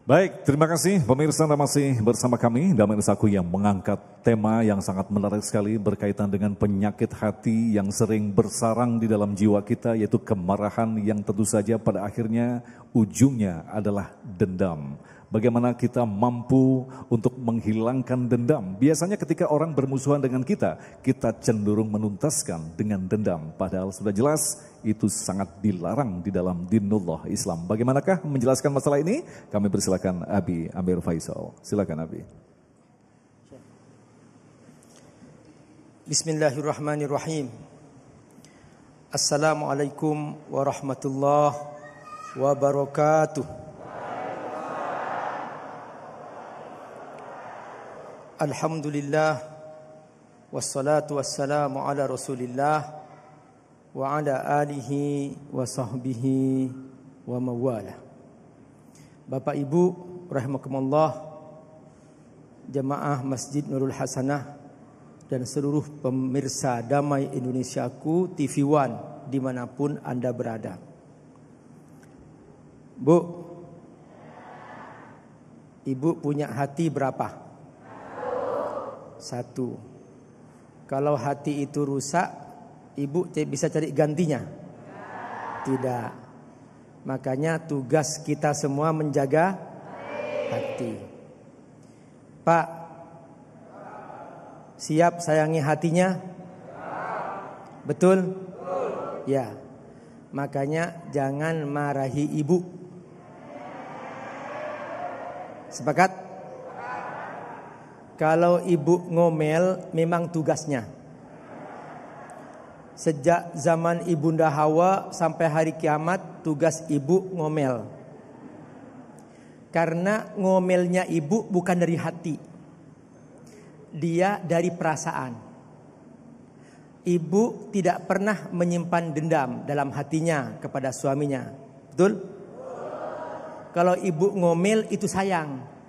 Baik, terima kasih pemirsa Anda masih bersama kami dalam Saku yang mengangkat tema yang sangat menarik sekali berkaitan dengan penyakit hati yang sering bersarang di dalam jiwa kita yaitu kemarahan yang tentu saja pada akhirnya ujungnya adalah dendam. Bagaimana kita mampu untuk menghilangkan dendam. Biasanya ketika orang bermusuhan dengan kita, kita cenderung menuntaskan dengan dendam. Padahal sudah jelas itu sangat dilarang di dalam dinullah Islam. Bagaimanakah menjelaskan masalah ini? Kami persilakan Abi Amir Faisal. Silakan Abi. Bismillahirrahmanirrahim. Assalamualaikum warahmatullahi wabarakatuh. Alhamdulillah Wassalatu wassalamu ala rasulillah Wa ala alihi wa sahbihi wa mawala Bapak Ibu Rahmatullah Jemaah Masjid Nurul Hasanah Dan seluruh pemirsa Damai Indonesiaku TV One Dimanapun Anda berada Bu Ibu punya hati berapa? Berapa? Satu. Kalau hati itu rusak, ibu bisa cari gantinya? Tidak. Makanya tugas kita semua menjaga hati. Pak, siap sayangi hatinya? Betul? Ya. Makanya jangan marahi ibu. Sepakat? Kalau ibu ngomel memang tugasnya. Sejak zaman ibunda Hawa sampai hari kiamat tugas ibu ngomel. Karena ngomelnya ibu bukan dari hati. Dia dari perasaan. Ibu tidak pernah menyimpan dendam dalam hatinya kepada suaminya. Betul? Kalau ibu ngomel itu sayang.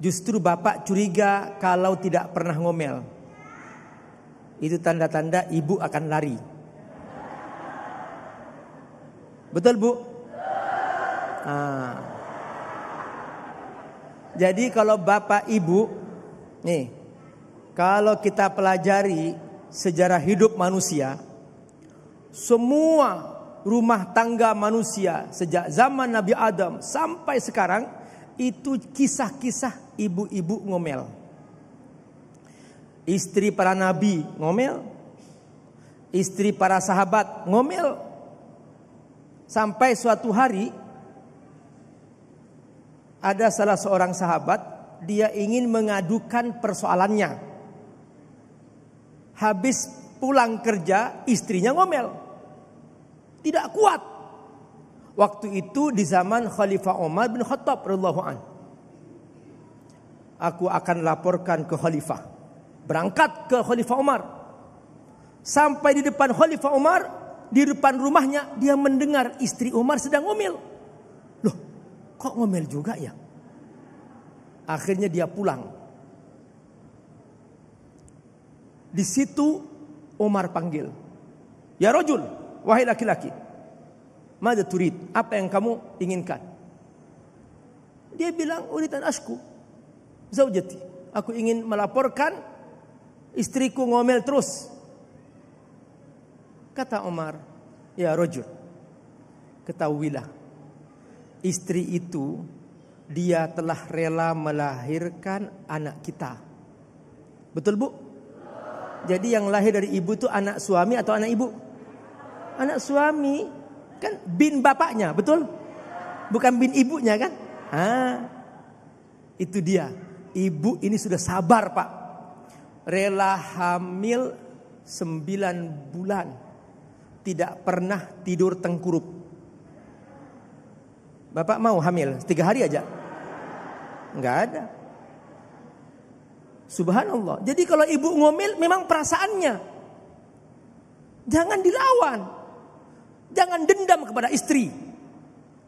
Justru bapak curiga kalau tidak pernah ngomel. Itu tanda-tanda ibu akan lari. Betul bu? Nah. Jadi kalau bapak ibu, nih, kalau kita pelajari sejarah hidup manusia, semua rumah tangga manusia sejak zaman Nabi Adam sampai sekarang itu kisah-kisah ibu-ibu ngomel. Istri para nabi ngomel. Istri para sahabat ngomel. Sampai suatu hari ada salah seorang sahabat dia ingin mengadukan persoalannya. Habis pulang kerja istrinya ngomel. Tidak kuat Waktu itu di zaman Khalifah Umar bin Khattab radhiyallahu an. Aku akan laporkan ke Khalifah. Berangkat ke Khalifah Umar. Sampai di depan Khalifah Umar, di depan rumahnya dia mendengar istri Umar sedang ngomel. Loh, kok ngomel juga ya? Akhirnya dia pulang. Di situ Umar panggil. Ya rojul, wahai laki-laki. Mada turid? Apa yang kamu inginkan? Dia bilang, uritan asku. Zaujati. Aku ingin melaporkan istriku ngomel terus. Kata Omar, ya rojur, Ketahuilah. Istri itu dia telah rela melahirkan anak kita. Betul bu? Jadi yang lahir dari ibu itu anak suami atau anak ibu? Anak suami Kan bin bapaknya, betul? Bukan bin ibunya kan? ha. itu dia. Ibu ini sudah sabar pak. Rela hamil sembilan bulan. Tidak pernah tidur tengkurup. Bapak mau hamil? Tiga hari aja? Enggak ada. Subhanallah. Jadi kalau ibu ngomel memang perasaannya. Jangan dilawan. Jangan dendam kepada istri.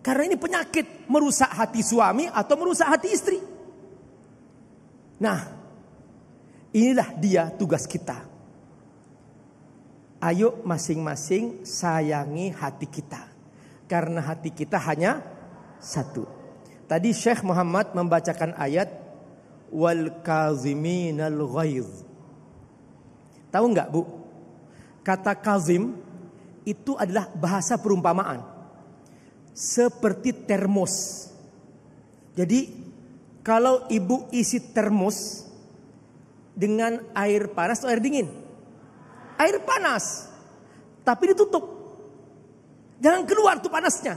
Karena ini penyakit merusak hati suami atau merusak hati istri. Nah, inilah dia tugas kita. Ayo masing-masing sayangi hati kita. Karena hati kita hanya satu. Tadi Syekh Muhammad membacakan ayat wal kaziminal ghaiz. Tahu nggak Bu? Kata kazim itu adalah bahasa perumpamaan. Seperti termos. Jadi kalau ibu isi termos dengan air panas atau air dingin? Air panas. Tapi ditutup. Jangan keluar tuh panasnya.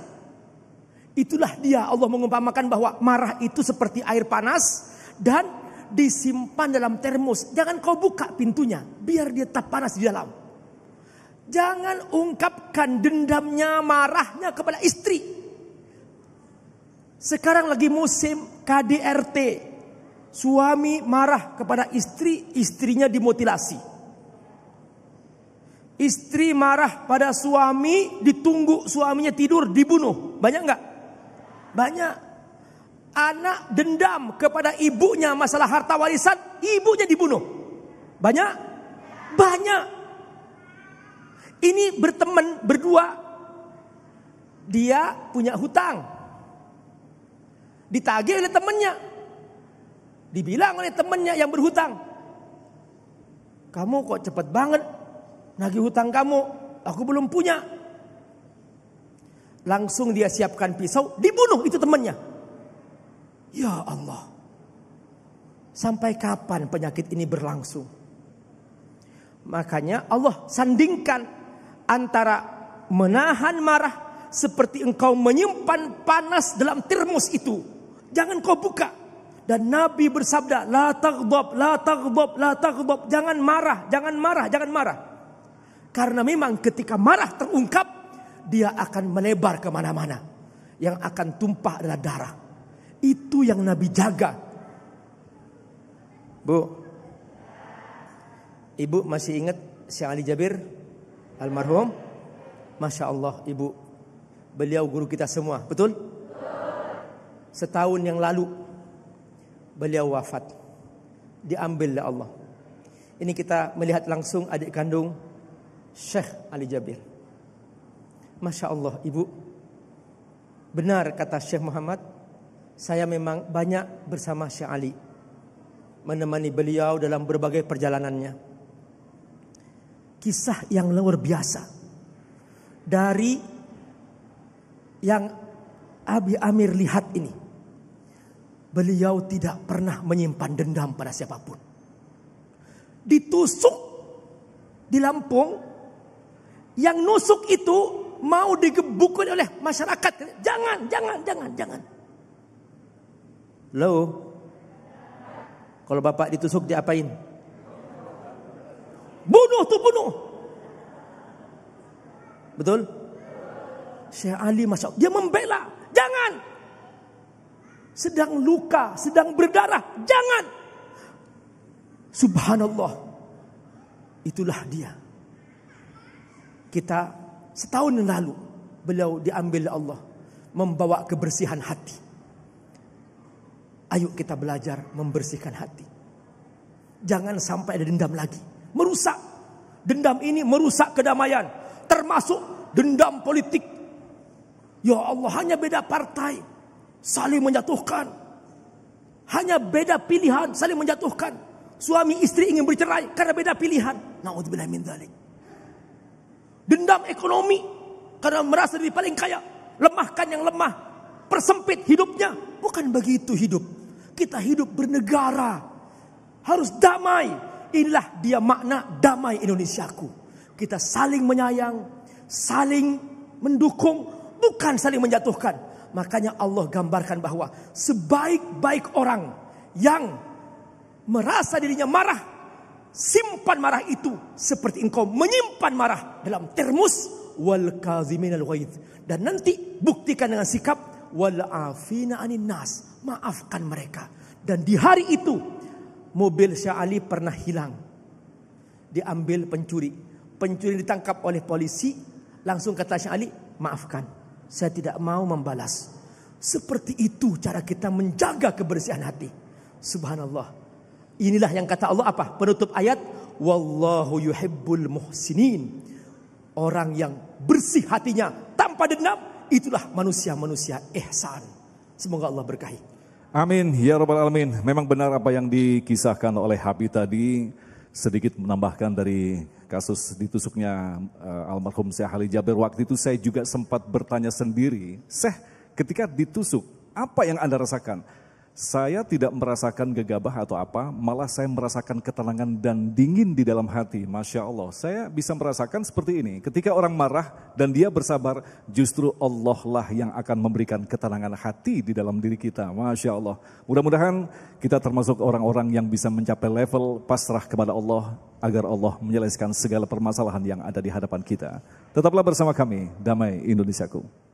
Itulah dia Allah mengumpamakan bahwa marah itu seperti air panas dan disimpan dalam termos. Jangan kau buka pintunya, biar dia tetap panas di dalam. Jangan ungkapkan dendamnya, marahnya kepada istri. Sekarang lagi musim KDRT. Suami marah kepada istri, istrinya dimutilasi. Istri marah pada suami, ditunggu suaminya tidur, dibunuh. Banyak nggak? Banyak. Anak dendam kepada ibunya masalah harta warisan, ibunya dibunuh. Banyak? Banyak. Ini berteman berdua. Dia punya hutang. Ditagih oleh temannya. Dibilang oleh temannya yang berhutang. Kamu kok cepet banget nagih hutang kamu. Aku belum punya. Langsung dia siapkan pisau, dibunuh itu temannya. Ya Allah. Sampai kapan penyakit ini berlangsung? Makanya Allah sandingkan antara menahan marah seperti engkau menyimpan panas dalam termos itu. Jangan kau buka. Dan Nabi bersabda, la taghdab, la taghdab, la taghdab. Jangan marah, jangan marah, jangan marah. Karena memang ketika marah terungkap, dia akan melebar kemana-mana. Yang akan tumpah adalah darah. Itu yang Nabi jaga. Bu, Ibu masih ingat Syekh Ali Jabir? almarhum Masya Allah ibu Beliau guru kita semua Betul? Setahun yang lalu Beliau wafat Diambil oleh Allah Ini kita melihat langsung adik kandung Syekh Ali Jabir Masya Allah ibu Benar kata Syekh Muhammad Saya memang banyak bersama Syekh Ali Menemani beliau dalam berbagai perjalanannya kisah yang luar biasa dari yang Abi Amir lihat ini. Beliau tidak pernah menyimpan dendam pada siapapun. Ditusuk di Lampung, yang nusuk itu mau digebukin oleh masyarakat. Jangan, jangan, jangan, jangan. Lo, kalau bapak ditusuk diapain? bunuh bunuh. Betul? Syekh Ali Masya Dia membela. Jangan. Sedang luka, sedang berdarah. Jangan. Subhanallah. Itulah dia. Kita setahun yang lalu. Beliau diambil Allah. Membawa kebersihan hati. Ayo kita belajar membersihkan hati. Jangan sampai ada dendam lagi. Merusak Dendam ini merusak kedamaian, termasuk dendam politik. Ya Allah, hanya beda partai, saling menjatuhkan. Hanya beda pilihan, saling menjatuhkan. Suami istri ingin bercerai karena beda pilihan. naudzubillah min dzalik. Dendam ekonomi karena merasa diri paling kaya, lemahkan yang lemah, persempit hidupnya. Bukan begitu hidup. Kita hidup bernegara. Harus damai, Inilah dia makna damai Indonesiaku. Kita saling menyayang, saling mendukung, bukan saling menjatuhkan. Makanya Allah gambarkan bahwa sebaik-baik orang yang merasa dirinya marah, simpan marah itu seperti engkau menyimpan marah dalam termus wal kazimin al dan nanti buktikan dengan sikap wal afina anin nas maafkan mereka dan di hari itu mobil Syah Ali pernah hilang. Diambil pencuri. Pencuri ditangkap oleh polisi. Langsung kata Syah Ali, maafkan. Saya tidak mau membalas. Seperti itu cara kita menjaga kebersihan hati. Subhanallah. Inilah yang kata Allah apa? Penutup ayat. Wallahu yuhibbul muhsinin. Orang yang bersih hatinya tanpa dendam. Itulah manusia-manusia ihsan. Semoga Allah berkahi. Amin, ya Rabbal Alamin. Memang benar apa yang dikisahkan oleh Habib tadi, sedikit menambahkan dari kasus ditusuknya uh, almarhum Syekh Ali Jabir. Waktu itu saya juga sempat bertanya sendiri, Syekh ketika ditusuk, apa yang Anda rasakan? saya tidak merasakan gegabah atau apa, malah saya merasakan ketenangan dan dingin di dalam hati. Masya Allah, saya bisa merasakan seperti ini. Ketika orang marah dan dia bersabar, justru Allah lah yang akan memberikan ketenangan hati di dalam diri kita. Masya Allah, mudah-mudahan kita termasuk orang-orang yang bisa mencapai level pasrah kepada Allah agar Allah menyelesaikan segala permasalahan yang ada di hadapan kita. Tetaplah bersama kami, damai Indonesiaku.